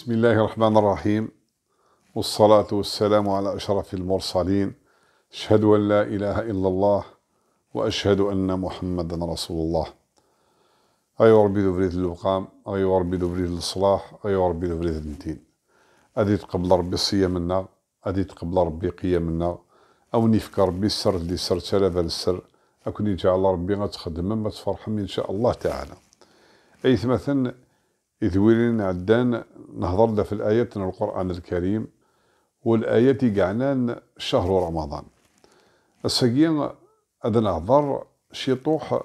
بسم الله الرحمن الرحيم والصلاة والسلام على أشرف المرسلين أشهد أن لا إله إلا الله وأشهد أن محمدا رسول الله أيوة ربي دبريت الوقام أيوة ربي دبريت الصلاح أيوة ربي دبريت الدين أديت قبل ربي صيامنا أديت قبل ربي قيامنا أو نفك ربي السر اللي سر تلافى السر أكون يجعل ربي غتخدم ما تفرحم إن شاء الله تعالى أي مثلا إذ ويرين عدان نهضر في الآيات من القرآن الكريم والآيات قعنان شهر رمضان السقيا هذا نهضر شيطوح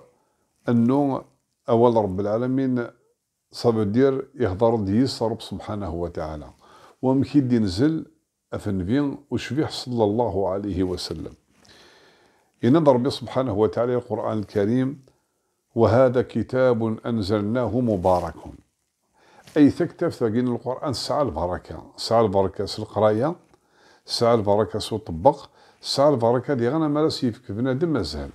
أنه أول رب العالمين صاب دير يهضر ديس رب سبحانه وتعالى ومكيد ينزل أفنفين وشبيح صلى الله عليه وسلم إن ربي سبحانه وتعالى القرآن الكريم وهذا كتاب أنزلناه مبارك أي ثكتف ثاقين القرآن سعى البركة سعى البركة سي القراية سعى البركة سي الطبق سعى البركة دي غنى مارس يفك بنادم مازال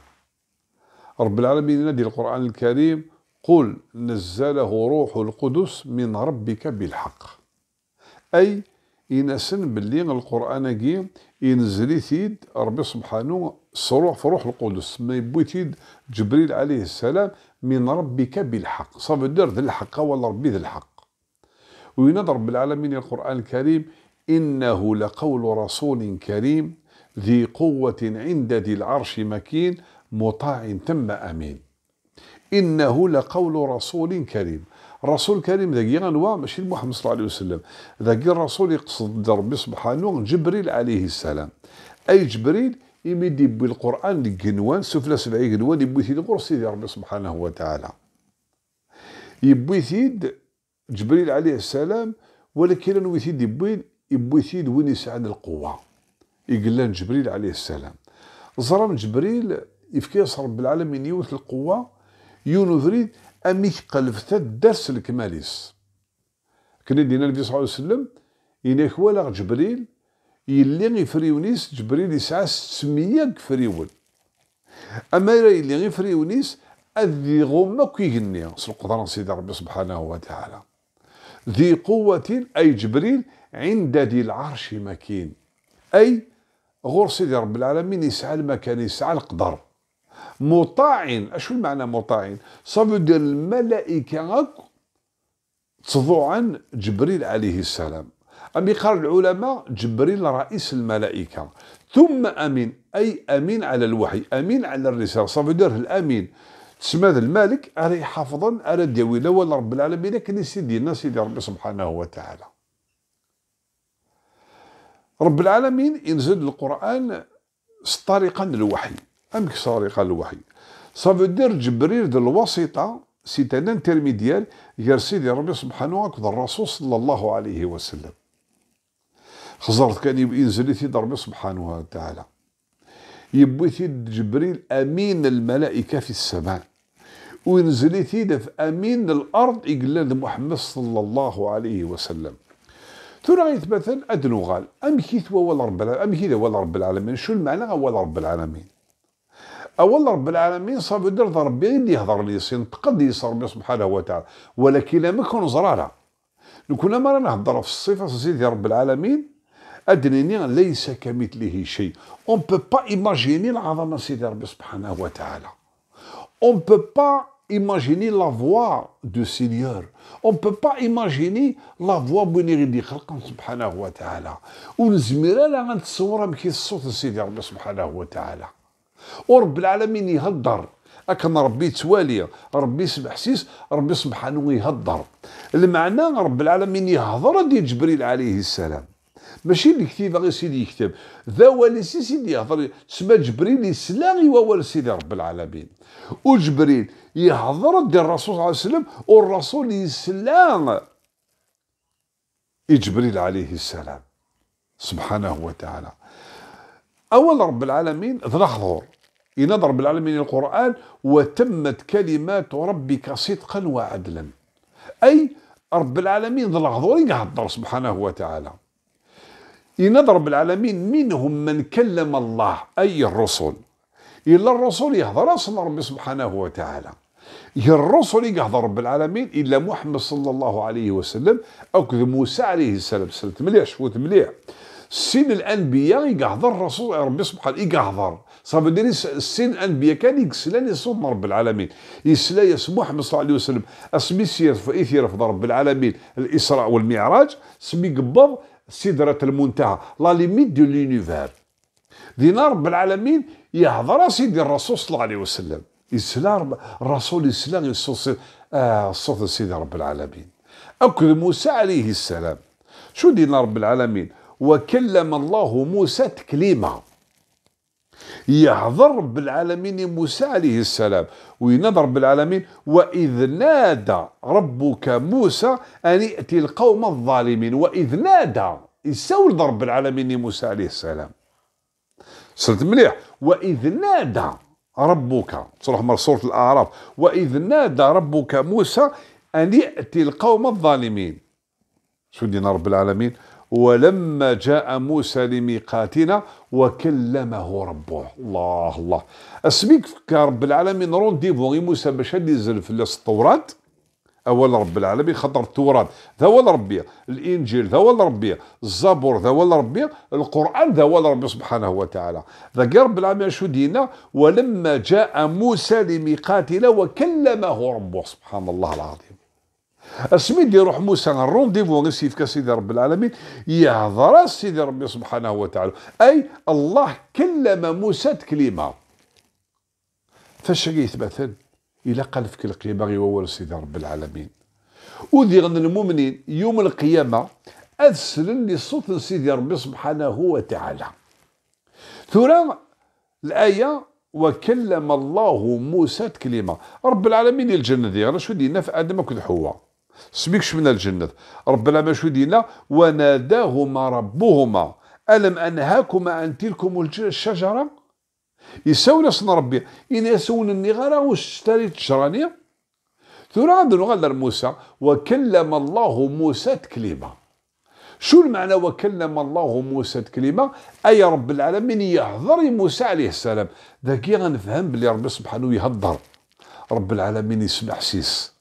رب العالمين نادي القرآن الكريم قل نزله روح القدس من ربك بالحق أي ينسن باللي القرآن كي ينزل ثيد ربي سبحانه صروح في روح القدس ما يبوتيد جبريل عليه السلام من ربك بالحق صافي دير ذي الحق ولا ربي ذي الحق وينادى رب العالمين القرآن الكريم إنه لقول رسول كريم ذي قوة عند ذي العرش مكين مطاع تم أمين إنه لقول رسول كريم رسول كريم ذاك غنوا ماشي محمد صلى الله عليه وسلم ذاك الرسول يقصد ربي سبحانه جبريل عليه السلام أي جبريل يمد يبوي القرآن للقنوان سفلى سبعي قنوان يبوي ثيد غور سيدي ربي سبحانه وتعالى يبوي ثيد جبريل عليه السلام ولكن انا ويثيد بوين يبوثيد وين يسعد القوة يقلان جبريل عليه السلام زرم جبريل يفكيس رب العالمين يوث القوة يونو فريد أميك قلفت الدرس الكماليس كنا دينا النبي صلى الله عليه وسلم إنك ولا جبريل يلي فريونيس جبريل يسعى 600 فريون أما يلي غيفريونيس أذي غمك يغني سلقدران سيدي ربي سبحانه وتعالى ذي قوة أي جبريل عند ذي العرش مكين أي غور سيدي رب العالمين يسعى المكان يسعى القدر مطاعن أشو المعنى مطاعن صافو الملائكة تضوعا جبريل عليه السلام أم يقال العلماء جبريل رئيس الملائكة ثم أمين أي أمين على الوحي أمين على الرسالة صافو الأمين تسمى المالك على حافظا أرى لا ولا رب العالمين كان سيدينا سيدي ربي سبحانه وتعالى رب العالمين ينزل القرآن سطريقا للوحي أمك سارقا للوحي صافو دير جبريل ديال الوسيطه سي ان انترميديال غير سيدي ربي سبحانه وتعالى الرسول صلى الله عليه وسلم خزرت كان ينزل في ربي سبحانه وتعالى يبوي جبريل امين الملائكه في السماء وينزل في امين الارض يقلال محمد صلى الله عليه وسلم ثم غيت مثلا ادنو غال ام كيت ولا رب ام كيت ولا رب العالمين شو المعنى ولا رب العالمين اول رب العالمين صاب يدير ربي اللي يهضر لي ينتقد يسر ربي سبحانه وتعالى ولكن لما كون زرارة كنا ما رانا نهضر في الصفه سيدي رب العالمين ادنيني ليس كمثله شيء اون بو با ايماجيني العظمه سيدي ربي سبحانه وتعالى On ne peut pas imaginer la voix du Seigneur. On ne peut pas imaginer la voix بنيغي اللي خلقنا سبحانه وتعالى ونزمير لا غنتصورها بكي الصوت سيدي ربي سبحانه وتعالى ورب العالمين يهدر اكن ربي توالي ربي سيس ربي سبحانه يهضر المعنى رب العالمين يهضر ديال جبريل عليه السلام ماشي اللي كتب غير سيدي يكتب ذا والسي سيدي يهضر تسمى جبريل يسلا غي سيدي رب العالمين وجبريل يهضر ديال الرسول صلى الله عليه وسلم والرسول يسلا جبريل عليه السلام سبحانه وتعالى اول رب العالمين ذرا حضور ينظر رب العالمين القران وتمت كلمات ربك صدقا وعدلا اي رب العالمين ذرا حضور يهضر سبحانه وتعالى ينظر بالعالمين منهم من كلم الله أي الرسل إلا الرسل يهضر أصلا ربي سبحانه وتعالى الرسل يهضر رب العالمين إلا محمد صلى الله عليه وسلم أكذ موسى عليه السلام سلت مليح شفوت مليح سين الانبياء يهضر الرسول ربي سبحانه يهضر صافي ديري سين الانبياء كان يقسلان يصوم رب العالمين يسلا يسمح محمد صلى الله عليه وسلم اسمي سير في رب العالمين الاسراء والمعراج سمي قبض سدرة المنتهى لا ليميت دو لونيفير دينا رب العالمين يهضر سيدي الرسول صلى الله عليه وسلم يسلا الرسول يسلا يصوص آه، صوت سيدي رب العالمين أكد موسى عليه السلام شو دينا رب العالمين وكلم الله موسى تكليمه يهضر بالعالمين موسى عليه السلام وينظر بالعالمين وإذ نادى ربك موسى أن يأتي القوم الظالمين وإذ نادى يسول رب العالمين موسى عليه السلام سرت مليح وإذ نادى ربك صلح مر سورة الأعراف وإذ نادى ربك موسى أن يأتي القوم الظالمين شو دينا رب العالمين ولما جاء موسى لميقاتنا وكلمه ربه الله الله اسميك رب العالمين رونديفو موسى باش اللي في التوراه اول رب العالمين خطر التوراه ذا هو ربي الانجيل ذا هو ربي الزبور ذا هو ربي القران ذا هو ربي سبحانه وتعالى ذا رب العالمين شو دينا ولما جاء موسى لميقاتنا وكلمه ربه سبحان الله العظيم اسمين يروح موسى الرونديفو غير في سيدي رب العالمين يهضر سيدي ربي سبحانه وتعالى اي الله كلم موسى تكليمه فاش يثبتن الى كل قيمه غير هو سيدي رب العالمين وذي المؤمنين يوم القيامه أسل لي صوت سيدي ربي سبحانه وتعالى ثورا الايه وكلم الله موسى تكليمه رب العالمين الجنه ديالنا شو دينا في ادم كنت حواء سميك من الجنة ربنا ما شو دينا وناداهما ربهما ألم أنهاكما أن تلكم الشجرة يسون صن ربي إن يسون النغارة واش تشراني ثم عاد نغادر موسى وكلم الله موسى تكليما شو المعنى وكلم الله موسى تكليما أي رب العالمين يهضر موسى عليه السلام ذاك غنفهم بلي ربي سبحانه يهضر رب العالمين يسمع سيس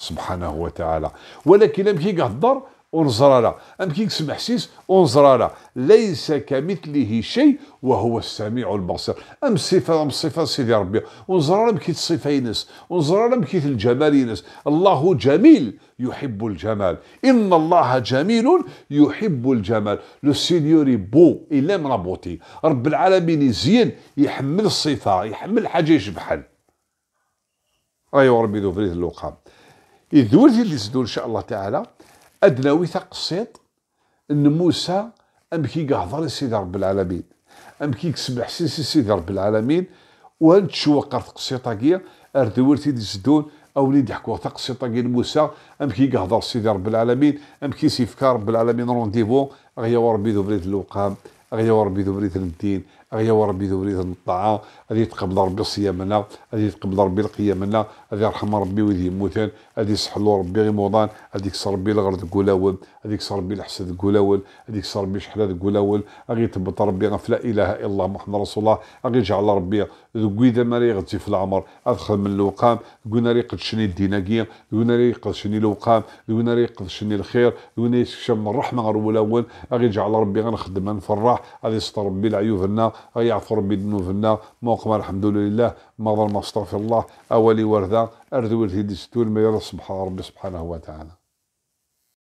سبحانه وتعالى ولكن امكي كهضر ونزرالا امكي سيس حسيس ونزرالا ليس كمثله شيء وهو السميع البصير ام صفه ام صفه سيدي ربي ونزرالا مكيت الصفه ينس ونزرالا مكيت الجمال ينس الله جميل يحب الجمال ان الله جميل يحب الجمال لو سينيور بو الا من رب العالمين يزين يحمل الصفه يحمل حاجه يشبحل ايوا ربي ذو فريد اللقاء يدور ديال اللي زدو ان شاء الله تعالى أدنى وثاق الصيت ان موسى ام كي كهضر لسيدي رب العالمين ام كي كسب سيسي سيدي رب العالمين وانتشوقر تقسيطه كيا اردورتي دي زدون او لي يحكوا تقسيطه كي موسى ام كي كهضر سيدي رب العالمين ام كي سيفكار رب العالمين رونديفو غيا وربي ذو بريد الوقام غيا وربي ذو بريد الدين غيا وربي ذو بريد الطاعه غادي يتقبل ربي صيامنا غادي يتقبل ربي القيامنا هذه يرحم ربي ويدي موتان هذه يصح له ربي غير موضان هذيك صار ربي الغرض تقولاول هذيك صار ربي الحسد تقولاول هذيك صار ربي شحلة تقولاول غير يثبت ربي غير لا اله الا الله محمد رسول الله غير يجعل ربي قويدا ما يغتي في العمر ادخل من الوقام قلنا لي قدشني الديناقية قلنا لي شني الوقام قلنا لي شني الخير قلنا لي شم الرحمة غير ولاول غير يجعل ربي غنخدم نفرح غادي يستر ربي العيوب لنا يعفو ربي ذنوبنا موقف الحمد لله مضى المصطفى الله أولي ورذا أرذو ورثي دستور ما يرى سبحانه ربي سبحانه وتعالى